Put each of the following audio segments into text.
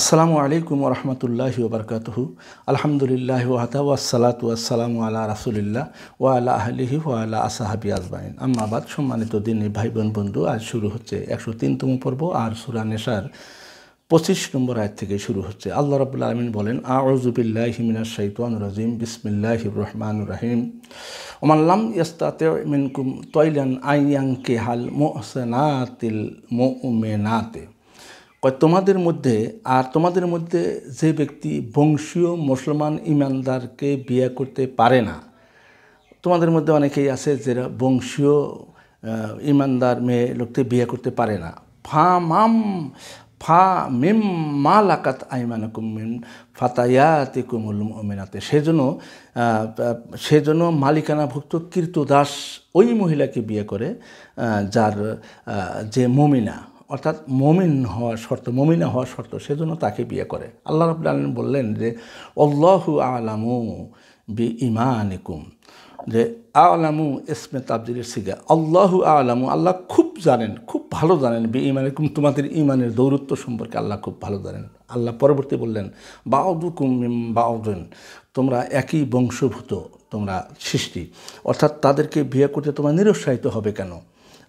আসসালামু আলাইকুম রহমতুল্লাহি ওবরকাতহু আলহামদুলিল্লাহ ওয়াতা ওয়াসালাত ওয়াসালামু আলা রাসুলিল্লাহ ওয়া আল্লাহ আহলিহি ওয়া আলা আসাহাবি আজমাইন আম্মাবাদ সম্মানিত দিনী ভাই বোন বন্ধু আজ শুরু হচ্ছে একশো তিনতম পর্ব আর সুরা নেশার পঁচিশ নম্বর আয় থেকে শুরু হচ্ছে আল্লাহ রবুল্লা আলমিন বলেন আউজুবিল্লাহ হিমিনা সাইতান রাজিম বিসমিল্লাহ রহমান রাহিম ওমাল্লাম ইয়াস্তাতে মিনকুম তৈলান আইয়াং কেহাল মোহসেনাতিল মোমেনাতে বা তোমাদের মধ্যে আর তোমাদের মধ্যে যে ব্যক্তি বংশীয় মুসলমান ইমানদারকে বিয়ে করতে পারে না তোমাদের মধ্যে অনেকেই আছে যারা বংশীয় ইমানদার মেয়ে লোককে বিয়ে করতে পারে না ফা মাম ফা মিম মা লাকাত আইমানকুম মিম ফাতায়াতে কুমুল ওমেনাতে সেজন্য সেজন্য মালিকানাভুক্ত কীর্তদাস ওই মহিলাকে বিয়ে করে যার যে মমিনা অর্থাৎ মমিন হওয়া শর্ত মমিনা হওয়া শর্ত সেজন্য তাকে বিয়ে করে আল্লাহ রব আলম বললেন যে অল্লাহু আলামু বি ইমানিকুম যে আলামু ইসমে তাবদিলের সিগা আল্লাহু আলামু আল্লাহ খুব জানেন খুব ভালো জানেন বি ইমানিকুম তোমাদের ইমানের দৌরত্ব সম্পর্কে আল্লাহ খুব ভালো জানেন আল্লাহ পরবর্তী বললেন বাউদুকুম বাউদিন তোমরা একই বংশভূত তোমরা সৃষ্টি অর্থাৎ তাদেরকে বিয়ে করতে তোমরা নিরুৎসাহিত হবে কেন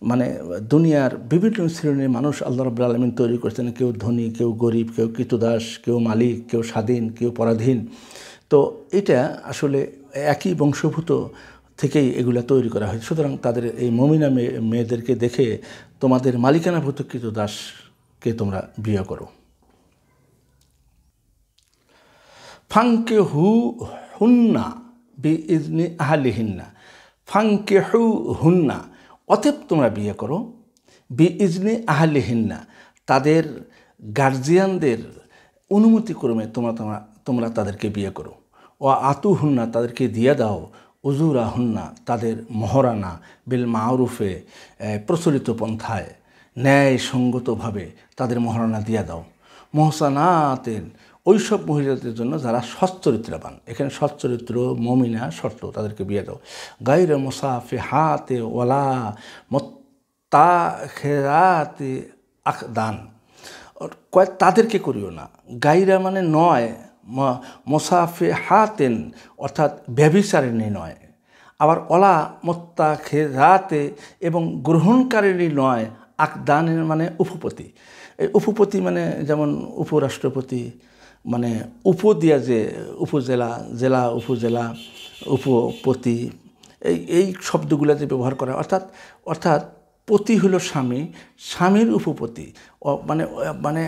মানে দুনিয়ার বিভিন্ন শ্রেণীর মানুষ আল্লাহ রব আলমিন তৈরি করেছেন কেউ ধনী কেউ গরিব কেউ কৃতদাস কেউ মালিক কেউ স্বাধীন কেউ পরাধীন তো এটা আসলে একই বংশভূত থেকেই এগুলো তৈরি করা হয় সুতরাং তাদের এই মমিনা মেয়েদেরকে দেখে তোমাদের মালিকানাভূত কৃতদাসকে তোমরা বিয়ে করো ফাংকে হু হুন্না বি ইজনি আহালিহিন্না ফাংকে হু হুন্না অতএব তোমরা বিয়ে করো বি ইজনি আহলিহিন্না তাদের গার্জিয়ানদের অনুমতিক্রমে তোমরা তোমরা তোমরা তাদেরকে বিয়ে করো ও আতু হুন্না তাদেরকে দিয়ে দাও উজুরা হুন্না তাদের মহরানা বিল মাউরুফে প্রচলিত পন্থায় ন্যায় সঙ্গতভাবে তাদের মহারানা দিয়ে দাও মহসানাতেন ওই সব মহিলাদের জন্য যারা সচ্চরিত্রাবান এখানে সচ্চরিত্র মমিনা শর্ত তাদেরকে বিয়ে দাও গাইরে মোসাফে হাতে ওলা মত্তা খেরাতে আখ কয় তাদেরকে করিও না গাইরা মানে নয় মোসাফে হাতেন অর্থাৎ ব্যবিচারিণী নয় আবার অলা মত্তা খেরাতে এবং গ্রহণকারিণী নয় দানের মানে উপপতি এই উপপতি মানে যেমন উপরাষ্ট্রপতি মানে উপ দিয়া যে উপজেলা জেলা উপজেলা উপপতি এই এই শব্দগুলো যে ব্যবহার করা অর্থাৎ অর্থাৎ পতি হলো স্বামী স্বামীর উপপতি মানে মানে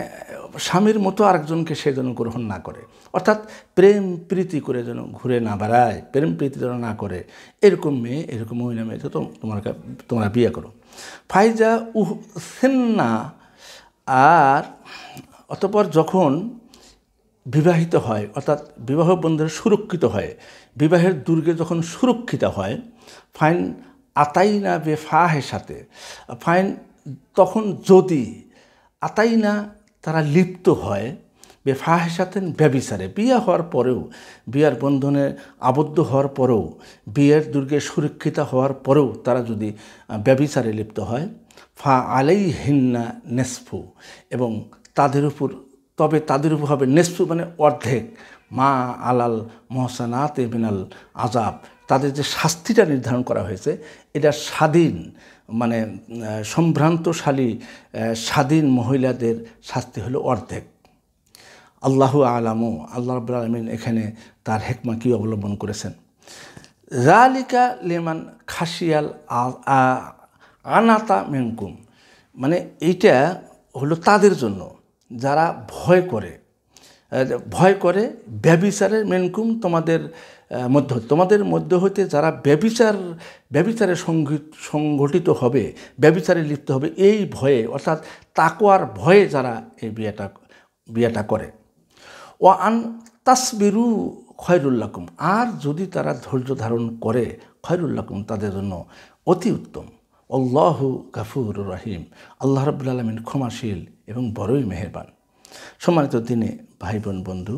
স্বামীর মতো আরেকজনকে সে যেন গ্রহণ না করে অর্থাৎ প্রেম প্রীতি করে যেন ঘুরে না বেড়ায় প্রেম প্রীতি যেন না করে এরকম মেয়ে এরকম মহিলা মেয়ে তো তোমার তোমরা বিয়ে করো ফাইজা উহ সেন্না আর অতপর যখন বিবাহিত হয় অর্থাৎ বিবাহ বন্ধনে সুরক্ষিত হয় বিবাহের দুর্গে যখন সুরক্ষিত হয় ফাইন আতাই না বে ফাহের সাথে ফাইন তখন যদি আতাই না তারা লিপ্ত হয় বে ফাহের সাথে ব্যবিচারে বিয়ে হওয়ার পরেও বিয়ার বন্ধনে আবদ্ধ হওয়ার পরেও বিয়ের দুর্গে সুরক্ষিত হওয়ার পরেও তারা যদি ব্যবিচারে লিপ্ত হয় ফা আলাই হিন্না নেসফু এবং তাদের উপর তবে তাদের উপর হবে নেসু মানে অর্ধেক মা আলাল মহসানাত মিনাল আজাব তাদের যে শাস্তিটা নির্ধারণ করা হয়েছে এটা স্বাধীন মানে সম্ভ্রান্তশালী স্বাধীন মহিলাদের শাস্তি হলো অর্ধেক আল্লাহ আলামু আল্লাহ রব আলমিন এখানে তার হেকমা কী অবলম্বন করেছেন জালিকা লেমান খাসিয়াল আনাতা মেঙ্কুম মানে এইটা হলো তাদের জন্য যারা ভয় করে ভয় করে ব্যবিচারের মেনকুম তোমাদের মধ্য তোমাদের মধ্য হতে যারা ব্যবিচার ব্যবিচারে সংঘটিত হবে ব্যবিচারে লিপ্ত হবে এই ভয়ে অর্থাৎ তাকোয়ার ভয়ে যারা এই বিয়েটা বিয়েটা করে ও আন তাসবিরু খয়রুল্লাকুম আর যদি তারা ধৈর্য ধারণ করে খয়রুল্লাকুম তাদের জন্য অতি উত্তম অল্লাহু গাফুর রহিম আল্লাহ রবুল্লা আলমিন ক্ষমাশীল এবং বড়ই মেহেরবান সম্মানিত দিনে ভাই বোন বন্ধু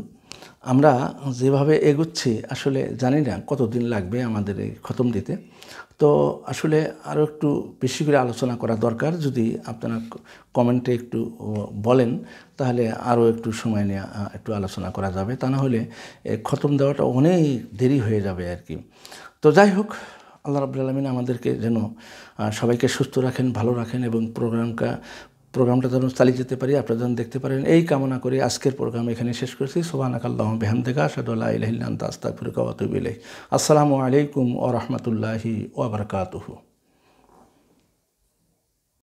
আমরা যেভাবে এগুচ্ছি আসলে জানি না কতদিন লাগবে আমাদের এই খতম দিতে তো আসলে আরও একটু বেশি করে আলোচনা করা দরকার যদি আপনারা কমেন্টে একটু বলেন তাহলে আরও একটু সময় নিয়ে একটু আলোচনা করা যাবে তা না হলে খতম দেওয়াটা অনেক দেরি হয়ে যাবে আর কি তো যাই হোক আল্লাহ রাবুল আলমিন আমাদেরকে যেন সবাইকে সুস্থ রাখেন ভালো রাখেন এবং প্রোগ্রামটা প্রোগ্রামটা যেন চালিয়ে যেতে পারি আপনারা যেন দেখতে পারেন এই কামনা করে আজকের প্রোগ্রাম এখানে শেষ করছি সোহানাকাল্লাহ বেহামদেগা সাদুল্লাহ ইহিল্লান তাস্তা আসসালামু আলাইকুম ও রহমতুল্লাহি ওবরকাতহু